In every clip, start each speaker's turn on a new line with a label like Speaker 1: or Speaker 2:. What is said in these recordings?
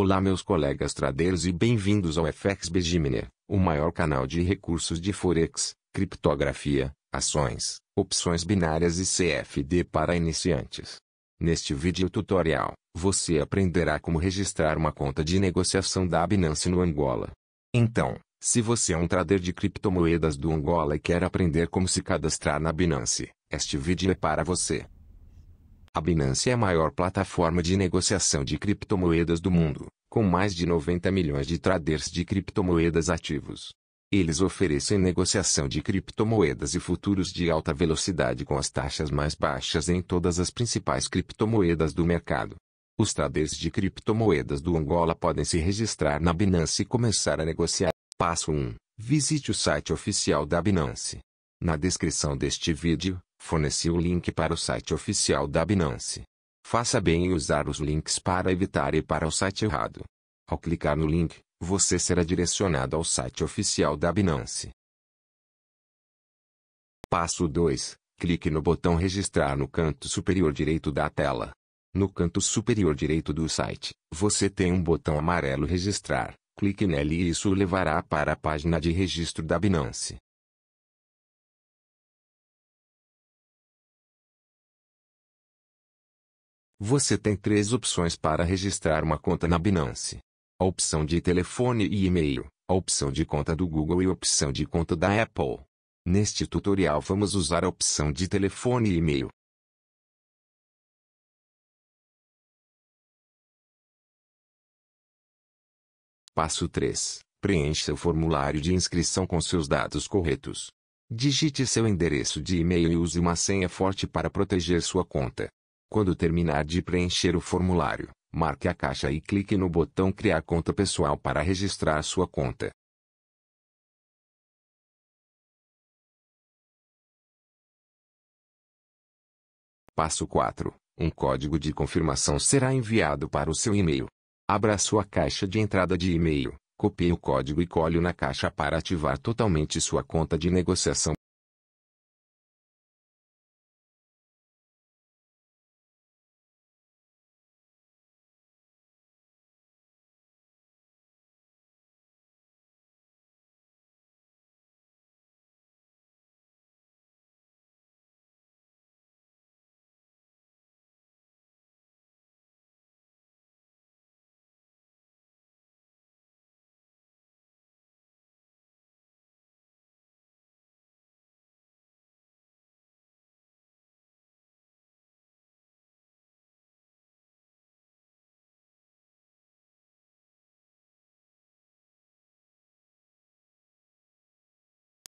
Speaker 1: Olá meus colegas traders e bem-vindos ao FX Beginner, o maior canal de recursos de Forex, criptografia, ações, opções binárias e CFD para iniciantes. Neste vídeo tutorial, você aprenderá como registrar uma conta de negociação da Binance no Angola. Então, se você é um trader de criptomoedas do Angola e quer aprender como se cadastrar na Binance, este vídeo é para você. A Binance é a maior plataforma de negociação de criptomoedas do mundo, com mais de 90 milhões de traders de criptomoedas ativos. Eles oferecem negociação de criptomoedas e futuros de alta velocidade com as taxas mais baixas em todas as principais criptomoedas do mercado. Os traders de criptomoedas do Angola podem se registrar na Binance e começar a negociar. Passo 1. Visite o site oficial da Binance. Na descrição deste vídeo, forneci o link para o site oficial da Binance. Faça bem em usar os links para evitar ir para o site errado. Ao clicar no link, você será direcionado ao site oficial da Binance. Passo 2. Clique no botão Registrar no canto superior direito da tela. No canto superior direito do site, você tem um botão amarelo Registrar. Clique nele e isso o levará para a página de registro da Binance. Você tem três opções para registrar uma conta na Binance. A opção de telefone e e-mail, a opção de conta do Google e a opção de conta da Apple. Neste tutorial vamos usar a opção de telefone e e-mail. Passo 3. Preencha o formulário de inscrição com seus dados corretos. Digite seu endereço de e-mail e use uma senha forte para proteger sua conta. Quando terminar de preencher o formulário, marque a caixa e clique no botão Criar conta pessoal para registrar sua conta. Passo 4. Um código de confirmação será enviado para o seu e-mail. Abra sua caixa de entrada de e-mail, copie o código e colhe na caixa para ativar totalmente sua conta de negociação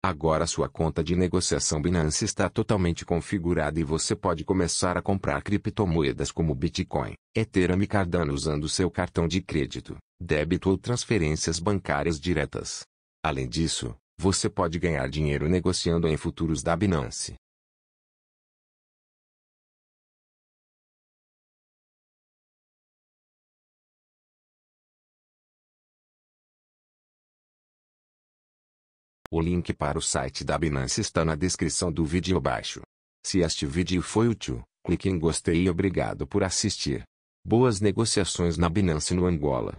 Speaker 1: Agora sua conta de negociação Binance está totalmente configurada e você pode começar a comprar criptomoedas como Bitcoin, Ethereum e Cardano usando seu cartão de crédito, débito ou transferências bancárias diretas. Além disso, você pode ganhar dinheiro negociando em futuros da Binance, O link para o site da Binance está na descrição do vídeo abaixo. Se este vídeo foi útil, clique em gostei e obrigado por assistir. Boas negociações na Binance no Angola.